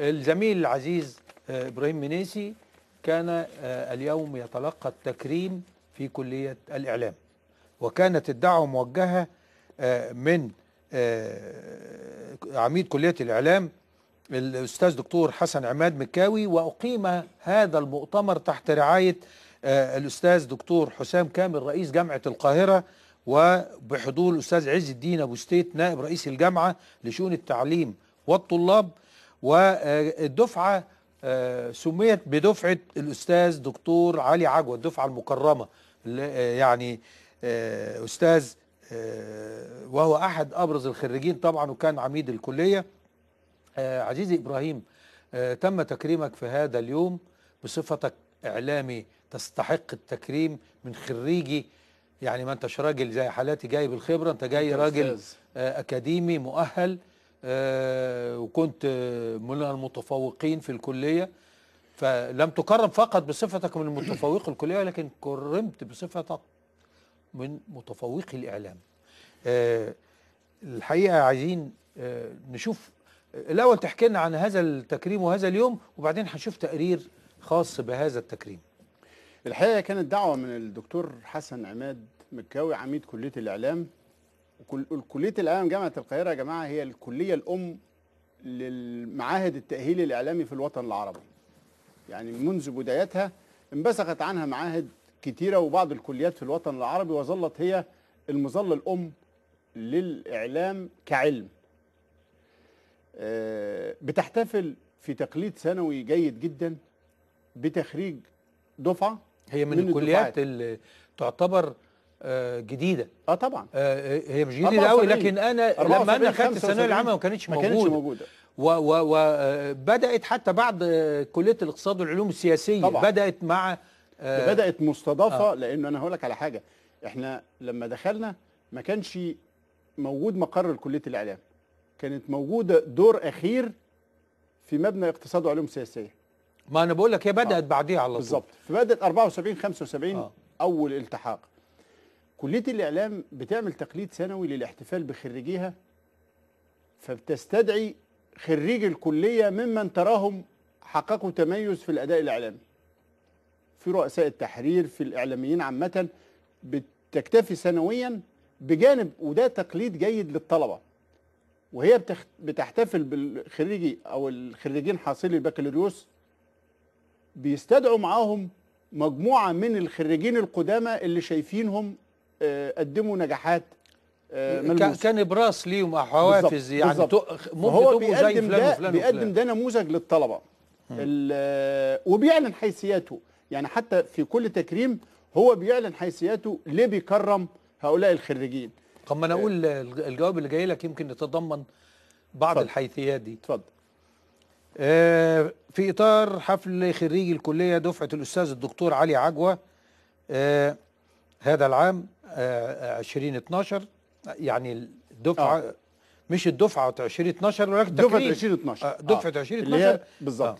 الزميل العزيز آه، إبراهيم منيسي كان آه، اليوم يتلقى التكريم في كلية الإعلام وكانت الدعوة موجهة آه، من عميد كلية الإعلام الأستاذ دكتور حسن عماد مكاوي وأقيم هذا المؤتمر تحت رعاية الأستاذ دكتور حسام كامل رئيس جامعة القاهرة وبحضور الأستاذ عز الدين أبو ستيت نائب رئيس الجامعة لشؤون التعليم والطلاب والدفعة آه، سميت بدفعة الأستاذ دكتور علي عجوة الدفعة المكرمة آه، يعني آه، أستاذ وهو أحد أبرز الخريجين طبعا وكان عميد الكلية عزيزي إبراهيم تم تكريمك في هذا اليوم بصفتك إعلامي تستحق التكريم من خريجي يعني ما انتش راجل زي حالاتي جاي بالخبرة انت جاي راجل أكاديمي مؤهل آه، وكنت آه، من المتفوقين في الكلية فلم تكرم فقط بصفتك من المتفوق الكلية ولكن كرمت بصفتك من متفوقي الإعلام آه، الحقيقة عايزين نشوف الأول تحكي لنا عن هذا التكريم وهذا اليوم وبعدين هنشوف تقرير خاص بهذا التكريم الحقيقة كانت دعوة من الدكتور حسن عماد مكاوي عميد كلية الإعلام كليه الاعلام جامعه القاهره يا جماعه هي الكليه الام للمعاهد التاهيل الاعلامي في الوطن العربي يعني منذ بدايتها انبثقت عنها معاهد كتيره وبعض الكليات في الوطن العربي وظلت هي المظله الام للاعلام كعلم آه، بتحتفل في تقليد سنوي جيد جدا بتخريج دفعه هي من, من الكليات اللي تعتبر آه، جديده اه طبعا آه، آه، هي مش جديده قوي لكن انا لما انا خدت الثانويه العامه ما كانتش موجوده ما كانتش موجوده وبدات حتى بعد كليه الاقتصاد والعلوم السياسيه طبعا. بدات مع آه بدات مستضافه آه. لانه انا هقول لك على حاجه احنا لما دخلنا ما كانش موجود مقر كليه الاعلام كانت موجوده دور اخير في مبنى اقتصاد وعلوم سياسيه ما انا بقول لك هي بدات آه. بعديها على طول بالظبط فبدات 74 75 آه. اول التحاق كلية الإعلام بتعمل تقليد سنوي للاحتفال بخريجيها فبتستدعي خريج الكلية ممن تراهم حققوا تميز في الأداء الإعلامي في رؤساء التحرير في الإعلاميين عامة بتكتفي سنويا بجانب وده تقليد جيد للطلبة وهي بتحتفل بالخريجي أو الخريجين حاصلي البكالوريوس بيستدعوا معاهم مجموعة من الخريجين القدامى اللي شايفينهم آه، قدموا نجاحات آه، ملموسة. كان براس ليهم حوافز يعني بالزبط. ممكن هو بيقدم ده وفلان بيقدم ده نموذج للطلبه آه، وبيعلن حيثياته يعني حتى في كل تكريم هو بيعلن حيثياته ليه بيكرم هؤلاء الخريجين طب ما انا اقول الجواب اللي جاي لك يمكن يتضمن بعض فضل. الحيثيات دي اتفضل في اطار حفل خريجي الكليه دفعه الاستاذ الدكتور علي عجوه هذا العام 2012 يعني الدفعه آه. مش الدفعه 2012 ولكن دفعه 2012 آه، دفعه 2012 آه. بالظبط آه.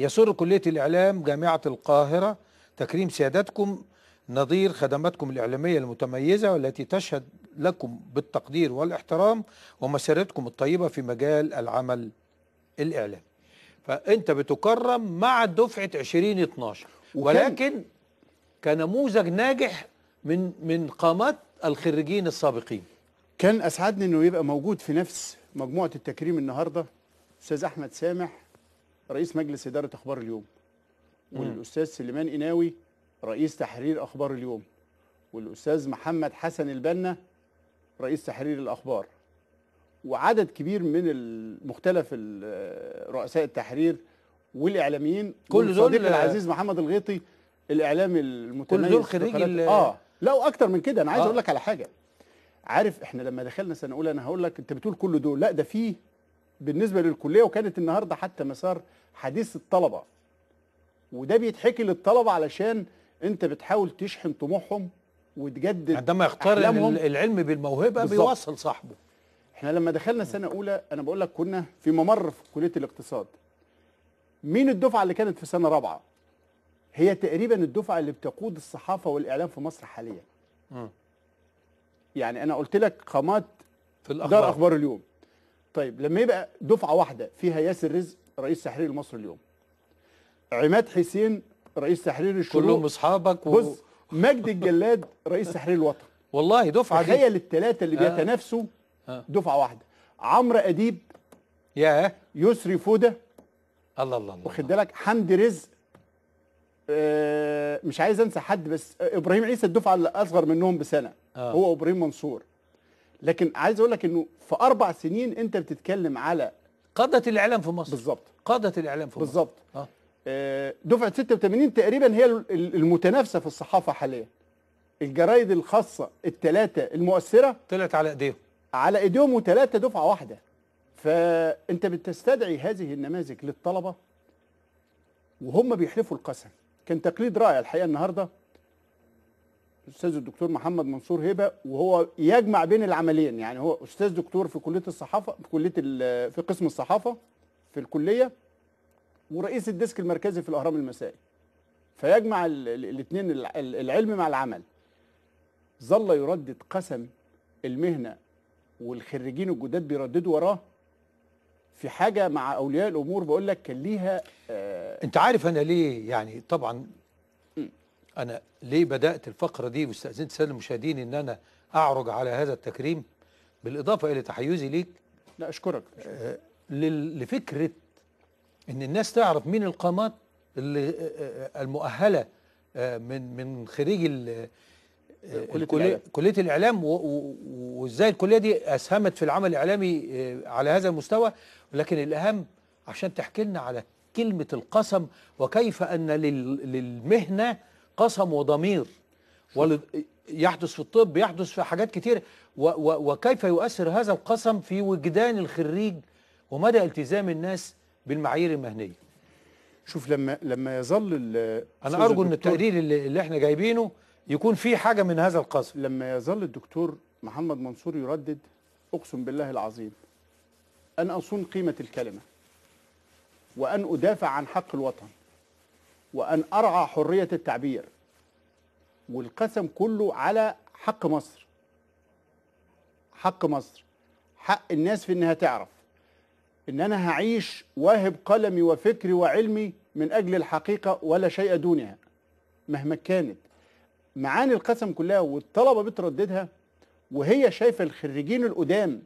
يسر كليه الاعلام جامعه القاهره تكريم سيادتكم نظير خدماتكم الإعلامية المتميزة والتي تشهد لكم بالتقدير والاحترام ومسيرتكم الطيبة في مجال العمل الإعلامي فأنت بتكرم مع دفعة 2012 ولكن كنموذج ناجح من من قامات الخريجين السابقين كان اسعدني انه يبقى موجود في نفس مجموعه التكريم النهارده استاذ احمد سامح رئيس مجلس اداره اخبار اليوم والاستاذ سليمان قناوي رئيس تحرير اخبار اليوم والاستاذ محمد حسن البنا رئيس تحرير الاخبار وعدد كبير من مختلف رؤساء التحرير والاعلاميين كل دول العزيز آه. محمد الغيطي الاعلام المتميز كل دول خريج اه لا واكتر من كده انا عايز آه. اقول لك على حاجه عارف احنا لما دخلنا سنه اولى انا هقول لك انت بتقول كل دول لا ده فيه بالنسبه للكليه وكانت النهارده حتى مسار حديث الطلبه وده بيتحكي للطلبه علشان انت بتحاول تشحن طموحهم وتجدد عندما يعني يختار العلم بالموهبه بالزبط. بيوصل صاحبه احنا لما دخلنا سنه اولى انا بقول لك كنا في ممر في كليه الاقتصاد مين الدفعه اللي كانت في سنه رابعه هي تقريبا الدفعه اللي بتقود الصحافه والاعلام في مصر حاليا م. يعني انا قلت لك قامات في الاخبار دار اخبار اليوم طيب لما يبقى دفعه واحده فيها ياسر رزق رئيس تحرير مصر اليوم عماد حسين رئيس تحرير الشروق كلهم اصحابك و... بص مجدي الجلاد رئيس تحرير الوطن والله دفعه دي تخيل الثلاثه اللي آه. بيتنافسوا آه. دفعه واحده عمرو اديب ياه يسري فوده الله الله الله واخد بالك حمدي رزق مش عايز انسى حد بس ابراهيم عيسى الدفعه اللي اصغر منهم بسنه آه. هو ابراهيم منصور لكن عايز اقول لك انه في اربع سنين انت بتتكلم على قاده الاعلام في مصر بالظبط قاده الاعلام في مصر بالظبط آه. آه، دفعه 86 تقريبا هي المتنافسه في الصحافه حاليا الجرايد الخاصه الثلاثه المؤثره طلعت على ايديهم على ايديهم وثلاثه دفعه واحده فانت بتستدعي هذه النماذج للطلبه وهم بيحلفوا القسم كان تقليد رائع الحقيقه النهارده الاستاذ الدكتور محمد منصور هبه وهو يجمع بين العملين يعني هو استاذ دكتور في كليه الصحافه في كليه في قسم الصحافه في الكليه ورئيس الديسك المركزي في الاهرام المسائي فيجمع الاثنين العلم مع العمل ظل يردد قسم المهنه والخريجين الجداد بيرددوا وراه في حاجه مع اولياء الامور بقول لك كان ليها آه انت عارف انا ليه يعني طبعا انا ليه بدات الفقره دي واستاذنت ساده المشاهدين ان انا اعرج على هذا التكريم بالاضافه الى تحيزي ليك لا اشكرك, أشكرك. آه، لفكره ان الناس تعرف مين القامات اللي آه، آه، المؤهله من من خريج آه، كلية, كلية الإعلام وإزاي الكلية دي أسهمت في العمل الإعلامي آه، على هذا المستوى ولكن الأهم عشان تحكي لنا على كلمة القسم وكيف أن للمهنة قسم وضمير يحدث في الطب يحدث في حاجات كتير وكيف يؤثر هذا القسم في وجدان الخريج ومدى التزام الناس بالمعايير المهنيه شوف لما لما يظل انا ارجو ان التقرير اللي احنا جايبينه يكون في حاجه من هذا القصد لما يظل الدكتور محمد منصور يردد اقسم بالله العظيم ان اصون قيمه الكلمه وان ادافع عن حق الوطن وان ارعى حريه التعبير والقسم كله على حق مصر حق مصر حق الناس في انها تعرف ان انا هعيش واهب قلمي وفكري وعلمي من اجل الحقيقه ولا شيء دونها مهما كانت معاني القسم كلها والطلبه بترددها وهي شايفه الخريجين القدام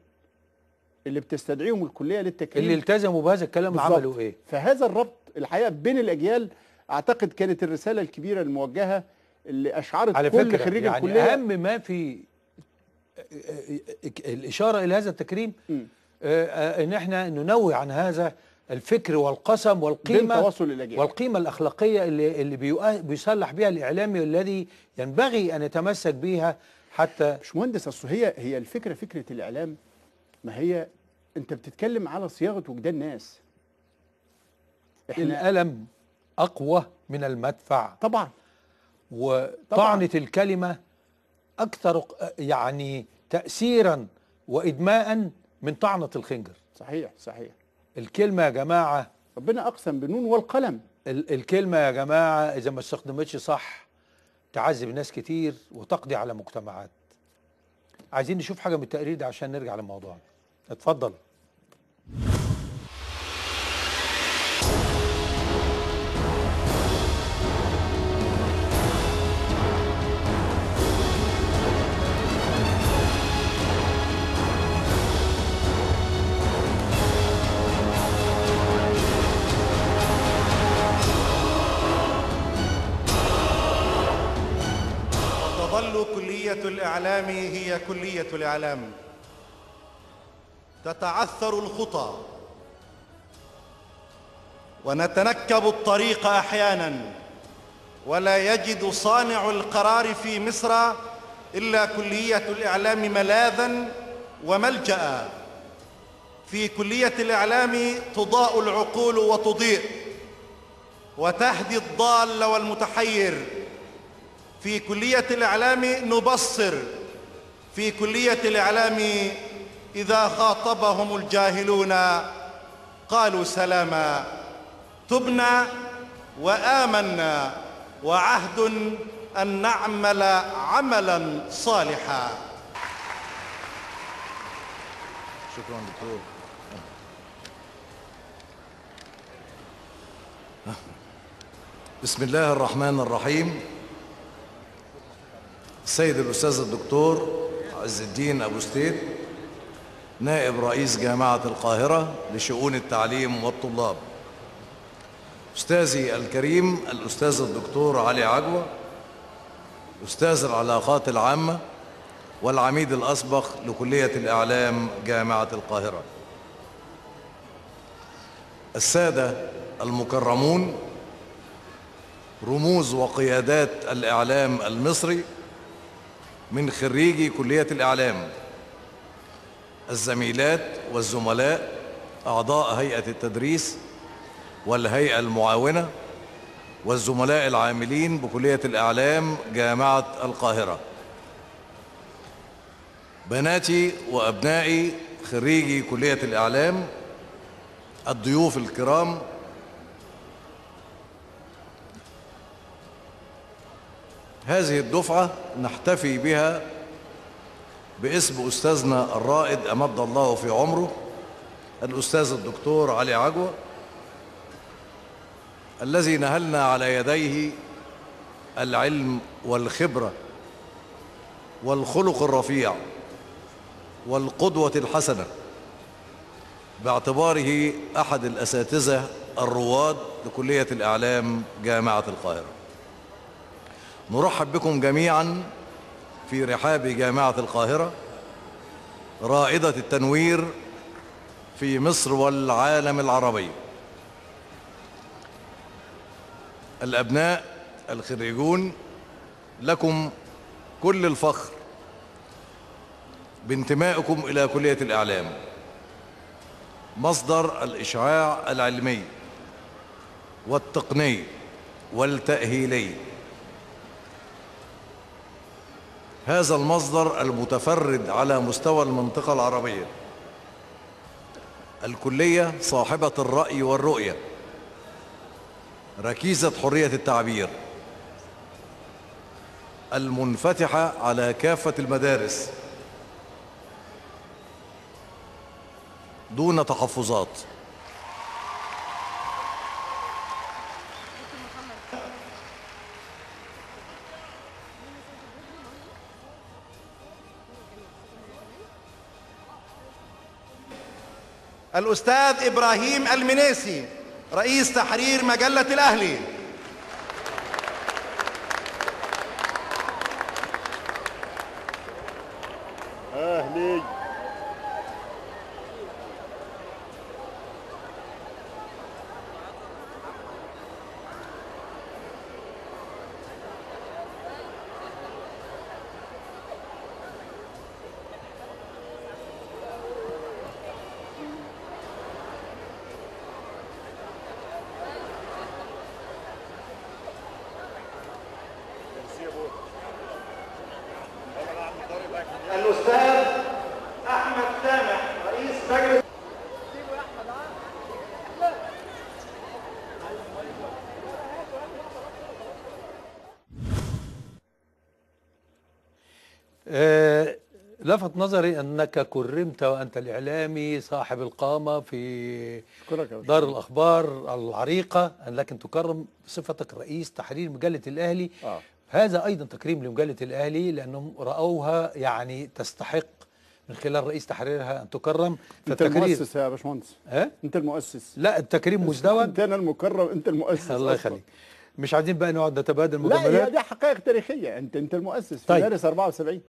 اللي بتستدعيهم الكليه للتكريم اللي التزموا بهذا الكلام عملوا ايه فهذا الربط الحقيقه بين الاجيال اعتقد كانت الرساله الكبيره الموجهه اللي اشعرت على كل فكرة خريج يعني الكليه اهم ما في الاشاره الى هذا التكريم م. آه، آه، ان احنا ننوه عن هذا الفكر والقسم والقيمه والقيمه الاخلاقيه اللي اللي بيصلح بها الاعلامي الذي ينبغي ان يتمسك بها حتى مهندس اصل هي هي الفكره فكره الاعلام ما هي انت بتتكلم على صياغه وجدان ناس احنا الالم اقوى من المدفع طبعا وطعنه الكلمه اكثر يعني تاثيرا وادماء من طعنه الخنجر صحيح صحيح الكلمه يا جماعه ربنا اقسم بنون والقلم الكلمه يا جماعه اذا ما استخدمتش صح تعذب ناس كتير وتقضي على مجتمعات عايزين نشوف حاجه من التقرير ده عشان نرجع لموضوعنا اتفضل كلية الإعلام هي كلية الإعلام تتعثر الخطى ونتنكب الطريق أحيانا ولا يجد صانع القرار في مصر إلا كلية الإعلام ملاذا وملجأ في كلية الإعلام تضاء العقول وتضيء وتهدي الضال والمتحير في كلية الإعلام نبصر في كلية الإعلام إذا خاطبهم الجاهلون قالوا سلاما تبنا وآمنا وعهد أن نعمل عملا صالحا شكرا دكتور بسم الله الرحمن الرحيم السيد الأستاذ الدكتور عز الدين أبو ستيد نائب رئيس جامعة القاهرة لشؤون التعليم والطلاب أستاذي الكريم الأستاذ الدكتور علي عجوة أستاذ العلاقات العامة والعميد الأسبق لكلية الإعلام جامعة القاهرة السادة المكرمون رموز وقيادات الإعلام المصري من خريجي كلية الإعلام الزميلات والزملاء أعضاء هيئة التدريس والهيئة المعاونة والزملاء العاملين بكلية الإعلام جامعة القاهرة بناتي وأبنائي خريجي كلية الإعلام الضيوف الكرام هذه الدفعة نحتفي بها باسم أستاذنا الرائد أمد الله في عمره الأستاذ الدكتور علي عجوة الذي نهلنا على يديه العلم والخبرة والخلق الرفيع والقدوة الحسنة باعتباره أحد الأساتذة الرواد لكلية الإعلام جامعة القاهرة نرحب بكم جميعا في رحاب جامعة القاهرة رائدة التنوير في مصر والعالم العربي الأبناء الخريجون لكم كل الفخر بانتمائكم إلى كلية الإعلام مصدر الإشعاع العلمي والتقني والتأهيلي هذا المصدر المتفرد على مستوى المنطقة العربية الكلية صاحبة الرأي والرؤية ركيزة حرية التعبير المنفتحة على كافة المدارس دون تحفظات الأستاذ إبراهيم المنيسي رئيس تحرير مجلة الأهلي لفت نظري أنك كرمت وأنت الإعلامي صاحب القامة في دار الأخبار العريقة لكن تكرم بصفتك رئيس تحرير مجلة الأهلي آه. هذا أيضا تكريم لمجلة الأهلي لأنهم رأوها يعني تستحق من خلال رئيس تحريرها أن تكرم أنت المؤسس يا باشمهندس ها أنت المؤسس لا التكريم مزدوج أنت أنا المكرم أنت المؤسس الله يخليك مش عايزين بقى نقعد نتبادل مجاملات لا هي دي حقائق تاريخيه انت انت المؤسس طيب. في مارس 74